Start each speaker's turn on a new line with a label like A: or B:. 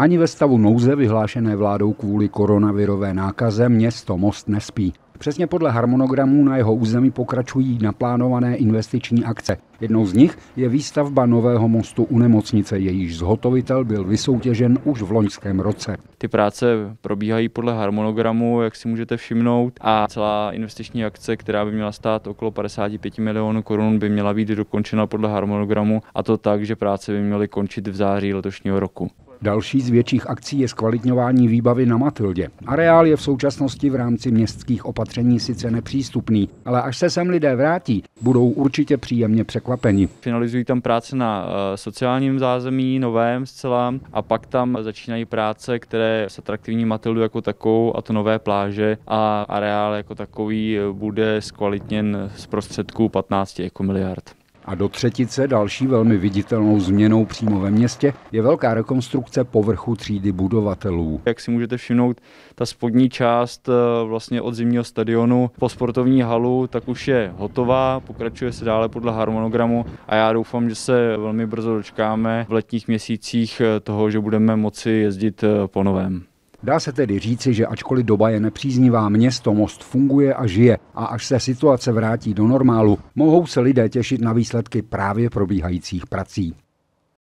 A: Ani ve stavu nouze vyhlášené vládou kvůli koronavirové nákaze město Most nespí. Přesně podle harmonogramu na jeho území pokračují naplánované investiční akce. Jednou z nich je výstavba nového mostu u nemocnice, jejíž zhotovitel byl vysoutěžen už v loňském roce.
B: Ty práce probíhají podle harmonogramu, jak si můžete všimnout, a celá investiční akce, která by měla stát okolo 55 milionů korun, by měla být dokončena podle harmonogramu, a to tak, že práce by měly končit v září letošního roku.
A: Další z větších akcí je zkvalitňování výbavy na Matildě. Areál je v současnosti v rámci městských opatření sice nepřístupný, ale až se sem lidé vrátí, budou určitě příjemně
B: překvapeni. Finalizují tam práce na eh, sociálním zázemí, novém zcela, a pak tam začínají práce, které s atraktivní Matildu jako takovou a to nové pláže a areál jako takový eh, bude zkvalitněn z prostředků 15 jako miliard.
A: A do třetice další velmi viditelnou změnou přímo ve městě je velká rekonstrukce povrchu třídy budovatelů.
B: Jak si můžete všimnout, ta spodní část eh, vlastně od zimního stadionu po sportovní halu tak už je hotová, pokračuje se dále podle harmonogramu a já doufám, že se velmi brzo dočkáme v letních měsících eh, toho, že budeme moci jezdit eh, po novém.
A: Dá se tedy říci, že ačkoliv doba je nepříznivá, město most funguje a žije a až se situace vrátí do normálu, mohou se lidé těšit na výsledky právě probíhajících prací.